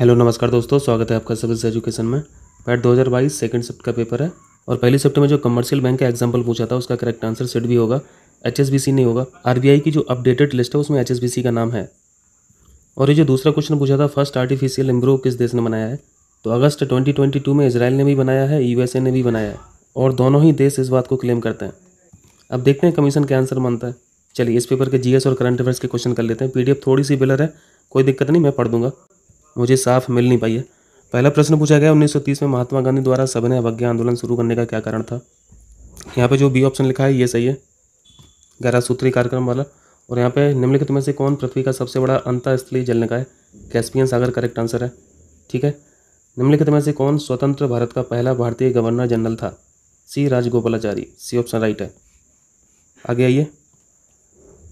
hello नमस्कार दोस्तों स्वागत है आपका सर्विस एजुकेशन में पैट 2022 सेकंड शिफ्ट का पेपर है और पहले शिफ्ट में जो कमर्शियल बैंक का एग्जाम्पल पूछा था उसका करेक्ट आंसर सेट भी होगा एच नहीं होगा आर की जो अपडेटेड लिस्ट है उसमें एच का नाम है और ये जो दूसरा क्वेश्चन पूछा था फर्स्ट आर्टिफिशियल इम्ब्रो किस देश ने बनाया है तो अगस्त ट्वेंटी में इसराइल ने भी बनाया है यू ने भी बनाया है और दोनों ही देश इस बात को क्लेम करते हैं अब देखते हैं कमीशन क्या आंसर मानता है चलिए इस पेपर के जीएस और करंट अफेयर्स के क्वेश्चन कर लेते हैं पीडीएफ थोड़ी सी बिलर है कोई दिक्कत नहीं मैं पढ़ दूंगा मुझे साफ मिल नहीं पाई है पहला प्रश्न पूछा गया 1930 में महात्मा गांधी द्वारा सबने अवज्ञा आंदोलन शुरू करने का क्या कारण था यहाँ पे जो बी ऑप्शन लिखा है ये सही है गहरा सूत्री कार्यक्रम वाला और यहाँ पे निम्नलिखित में से कौन पृथ्वी का सबसे बड़ा अंतस्थलीय जल निकाय कैस्पियन सागर करेक्ट आंसर है ठीक है निम्नलिखित में से कौन स्वतंत्र भारत का पहला भारतीय गवर्नर जनरल था C Rajagopalachari C option right है आगे आइए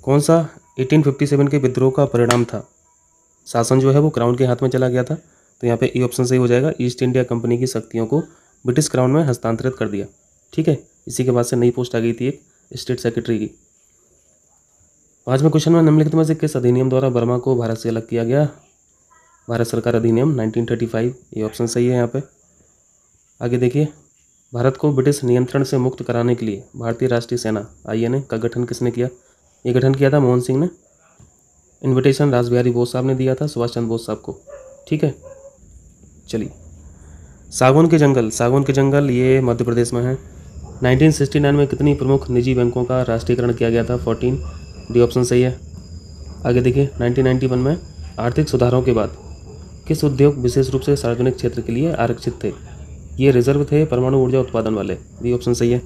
कौन सा 1857 के विद्रोह का परिणाम था शासन जो है वो क्राउन के हाथ में चला गया था तो यहाँ पे ई e ऑप्शन सही हो जाएगा ईस्ट इंडिया कंपनी की शक्तियों को ब्रिटिश क्राउन में हस्तांतरित कर दिया ठीक है इसी के बाद से नई पोस्ट आ गई थी एक स्टेट सेक्रेटरी की पाँचवें तो क्वेश्चन में निम्नलिखित में से किस अधिनियम द्वारा वर्मा को भारत से अलग किया गया भारत सरकार अधिनियम नाइनटीन ये ऑप्शन सही है यहाँ पर आगे देखिए भारत को ब्रिटिश नियंत्रण से मुक्त कराने के लिए भारतीय राष्ट्रीय सेना आई का गठन किसने किया ये गठन किया था मोहन सिंह ने इनविटेशन राजबिहारी बोस साहब ने दिया था सुभाष चंद्र बोस साहब को ठीक है चलिए सागवन के जंगल सागौन के जंगल ये मध्य प्रदेश में है 1969 में कितनी प्रमुख निजी बैंकों का राष्ट्रीयकरण किया गया था 14 डी ऑप्शन सही है आगे देखिए 1991 में आर्थिक सुधारों के बाद किस उद्योग विशेष रूप से सार्वजनिक क्षेत्र के लिए आरक्षित थे ये रिजर्व थे परमाणु ऊर्जा उत्पादन वाले डी ऑप्शन सही है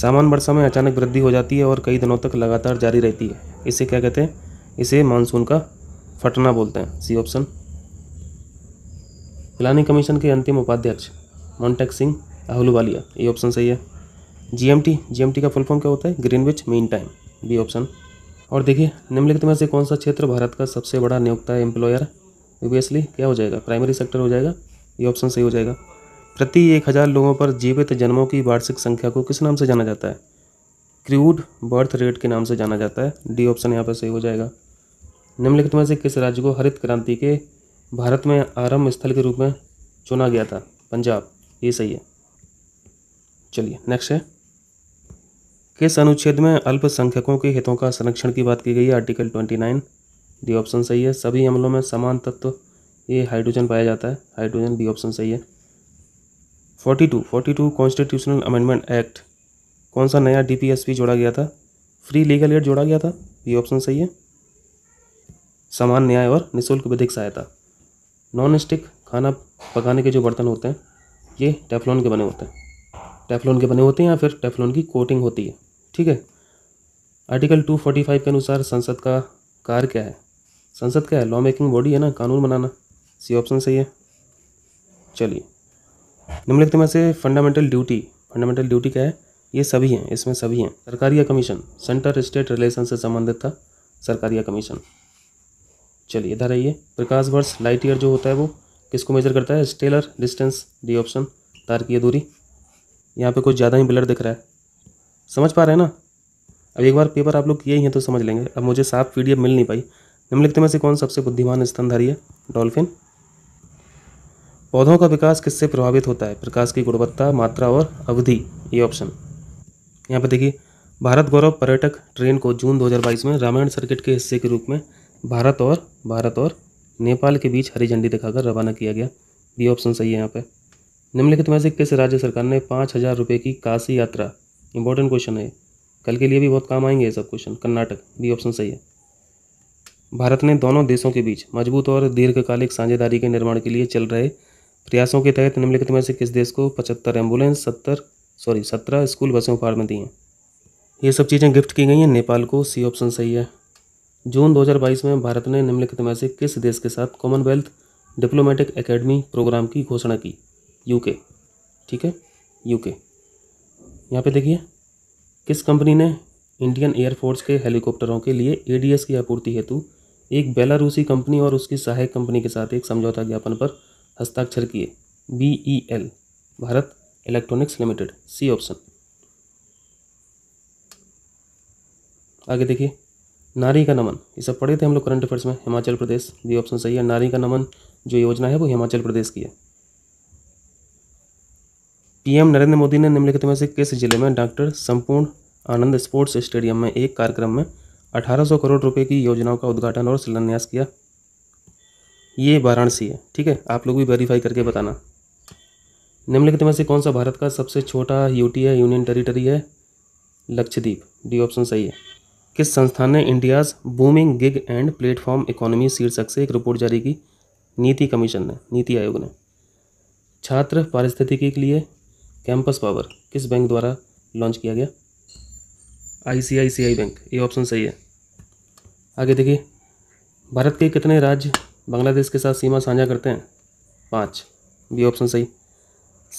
सामान्य वर्षा में अचानक वृद्धि हो जाती है और कई दिनों तक लगातार जारी रहती है इसे क्या कहते हैं इसे मानसून का फटना बोलते हैं सी ऑप्शन प्लानिंग कमीशन के अंतिम उपाध्यक्ष मोन्टेक सिंह अहलूवालिया ये ऑप्शन सही है जीएमटी जीएमटी का फुल फॉर्म क्या होता है Greenwich mean time B option और देखिए निम्नलिखित में से कौन सा क्षेत्र भारत का सबसे बड़ा नियोक्ता एम्प्लॉयर ओबियसली क्या हो जाएगा प्राइमरी सेक्टर हो जाएगा ये e ऑप्शन सही हो जाएगा प्रति एक हज़ार लोगों पर जीवित जन्मों की वार्षिक संख्या को किस नाम से जाना जाता है क्रूड बर्थ रेट के नाम से जाना जाता है डी ऑप्शन यहाँ पर सही हो जाएगा निम्नलिखित में से किस राज्य को हरित क्रांति के भारत में आरंभ स्थल के रूप में चुना गया था पंजाब ये सही है चलिए नेक्स्ट है किस अनुच्छेद में अल्पसंख्यकों के हितों का संरक्षण की बात की गई है article twenty nine D option सही है सभी हमलों में समान तत्व ये हाइड्रोजन पाया जाता है हाइड्रोजन बी ऑप्शन सही है forty two forty two constitutional amendment act कौन सा नया डी जोड़ा गया था फ्री लीगल एड जोड़ा गया था बी ऑप्शन सही है समान न्याय और निःशुल्क विधिक सहायता नॉन स्टिक खाना पकाने के जो बर्तन होते हैं ये टेफलॉन के बने होते हैं टेफलॉन के बने होते हैं या फिर टेफलॉन की कोटिंग होती है ठीक है आर्टिकल 245 के अनुसार संसद का कार्य क्या है संसद क्या है लॉ मेकिंग बॉडी है ना कानून बनाना सी ऑप्शन सही है चलिए निम्नलिखित में से फंडामेंटल ड्यूटी फंडामेंटल ड्यूटी क्या है ये सभी हैं इसमें सभी हैं सरकारी कमीशन सेंटर स्टेट रिलेशन से संबंधित था सरकारी कमीशन चलिए इधर आइए प्रकाश वर्ष लाइट ईयर जो होता है वो किसको मेजर करता है स्टेलर डिस्टेंस डी ऑप्शन की दूरी यहाँ पे कुछ ज़्यादा ही ब्लर दिख रहा है समझ पा रहे हैं ना अब एक बार पेपर आप लोग किए ही हैं तो समझ लेंगे अब मुझे साफ पी मिल नहीं पाई निम्नलिखित में से कौन सबसे बुद्धिमान स्तनधारी है डॉल्फिन पौधों का विकास किससे प्रभावित होता है प्रकाश की गुणवत्ता मात्रा और अवधि ये ऑप्शन यहाँ पर देखिए भारत गौरव पर्यटक ट्रेन को जून 2022 में रामायण सर्किट के हिस्से के रूप में भारत और भारत और नेपाल के बीच हरी झंडी दिखाकर रवाना किया गया बी ऑप्शन सही है यहाँ पे निम्नलिखित में से किस राज्य सरकार ने पाँच हज़ार रुपये की काशी यात्रा इंपॉर्टेंट क्वेश्चन है कल के लिए भी बहुत काम आएंगे ये सब क्वेश्चन कर्नाटक बी ऑप्शन सही है भारत ने दोनों देशों के बीच मजबूत और दीर्घकालिक साझेदारी के निर्माण के लिए चल रहे प्रयासों के तहत निम्नलिखित में से किस देश को पचहत्तर एम्बुलेंस सत्तर सॉरी सत्रह स्कूल बसें उपहार में दी हैं ये सब चीज़ें गिफ्ट की गई हैं नेपाल को सी ऑप्शन सही है जून 2022 में भारत ने निम्नलिखित में से किस देश के साथ कॉमनवेल्थ डिप्लोमेटिक एकेडमी प्रोग्राम की घोषणा की यूके ठीक है यूके यहाँ पे देखिए किस कंपनी ने इंडियन एयरफोर्स के हेलीकॉप्टरों के लिए एडीएस की आपूर्ति हेतु एक बेलारूसी कंपनी और उसकी सहायक कंपनी के साथ एक समझौता ज्ञापन पर हस्ताक्षर किए B E L Bharat Electronics Limited C option आगे देखिए नारी का नमन ये सब पढ़े थे हम लोग करंट अफेयर्स में हिमाचल प्रदेश ये ऑप्शन सही है नारी का नमन जो योजना है वो हिमाचल प्रदेश की है पीएम नरेंद्र मोदी ने निम्नलिखित में से किस जिले में डॉक्टर संपूर्ण आनंद स्पोर्ट्स स्टेडियम में एक कार्यक्रम में 1800 करोड़ रुपए की योजनाओं का उद्घाटन और शिलान्यास किया ये वाराणसी है ठीक है आप लोग भी वेरीफाई करके बताना निम्नलिखित में से कौन सा भारत का सबसे छोटा यूटी है यूनियन टेरिटरी है लक्षद्वीप डी ऑप्शन सही है किस संस्थान ने India's booming gig and platform economy शीर्षक से एक रिपोर्ट जारी की नीति कमीशन ने नीति आयोग ने छात्र पारिस्थितिकी के लिए कैंपस पावर किस बैंक द्वारा लॉन्च किया गया आईसीआईसीआई बैंक ये ऑप्शन सही है आगे देखिए भारत के कितने राज्य बांग्लादेश के साथ सीमा साझा करते हैं पाँच बी ऑप्शन सही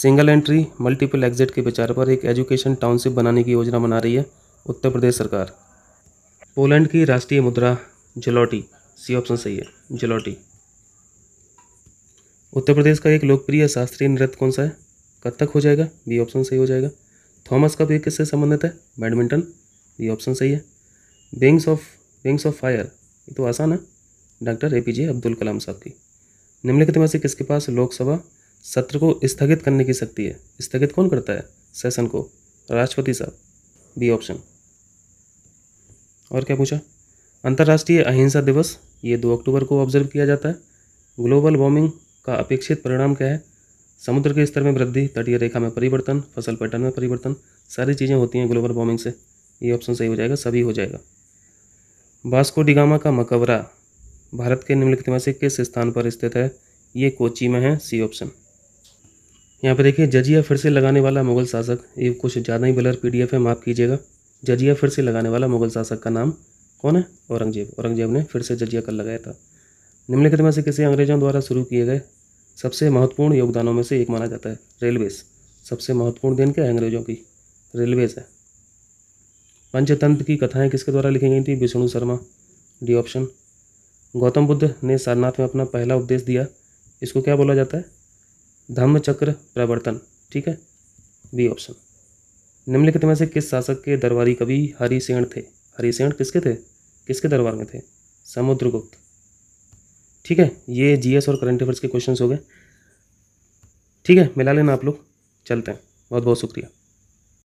सिंगल एंट्री मल्टीपल एग्जिट के विचार पर एक एजुकेशन टाउनशिप बनाने की योजना बना रही है उत्तर प्रदेश सरकार पोलैंड की राष्ट्रीय मुद्रा जलौटी सी ऑप्शन सही है जलौटी उत्तर प्रदेश का एक लोकप्रिय शास्त्रीय नृत्य कौन सा है कत्थक हो जाएगा बी ऑप्शन सही हो जाएगा थॉमस का एक किससे संबंधित है बैडमिंटन बी ऑप्शन सही है wings of wings of fire ये तो आसान है doctor A P J Abdul Kalam साहब की निम्नलिखित में से किसके पास लोकसभा सत्र को स्थगित करने की शक्ति है स्थगित कौन करता है सेशन को राष्ट्रपति साहब बी ऑप्शन और क्या पूछा अंतर्राष्ट्रीय अहिंसा दिवस ये दो अक्टूबर को ऑब्जर्व किया जाता है ग्लोबल वार्मिंग का अपेक्षित परिणाम क्या है समुद्र के स्तर में वृद्धि तटीय रेखा में परिवर्तन फसल पैटर्न में परिवर्तन सारी चीज़ें होती हैं ग्लोबल वार्मिंग से ये ऑप्शन सही हो जाएगा सभी हो जाएगा बास्को डिगामा का मकबरा भारत के निम्नलिखित में से किस स्थान पर स्थित है ये कोची में है सी ऑप्शन यहाँ पर देखिए जजिया फिर से लगाने वाला मुगल शासक ये कुछ ज़्यादा ही बलर पी है माफ़ कीजिएगा जजिया फिर से लगाने वाला मुगल शासक का नाम कौन है औरंगजेब औरंगजेब ने फिर से जजिया कर लगाया था निम्नलिखित में से किसी अंग्रेजों द्वारा शुरू किए गए सबसे महत्वपूर्ण योगदानों में से एक माना जाता है रेलवेज सबसे महत्वपूर्ण देन क्या है अंग्रेजों की रेलवेज है पंचतंत्र की कथाएं किसके द्वारा लिखी गई थी विष्णु शर्मा डी ऑप्शन गौतम बुद्ध ने सारनाथ में अपना पहला उपदेश दिया इसको क्या बोला जाता है धम्म चक्र प्रवर्तन ठीक है बी ऑप्शन निम्नलिखित में से किस शासक के दरबारी कवि हरिसेण थे हरिसेण किसके थे किसके दरबार में थे समुद्रगुप्त ठीक है ये जीएस और करंट अफेयर्स के क्वेश्चन हो गए ठीक है मिला लेना आप लोग चलते हैं बहुत बहुत शुक्रिया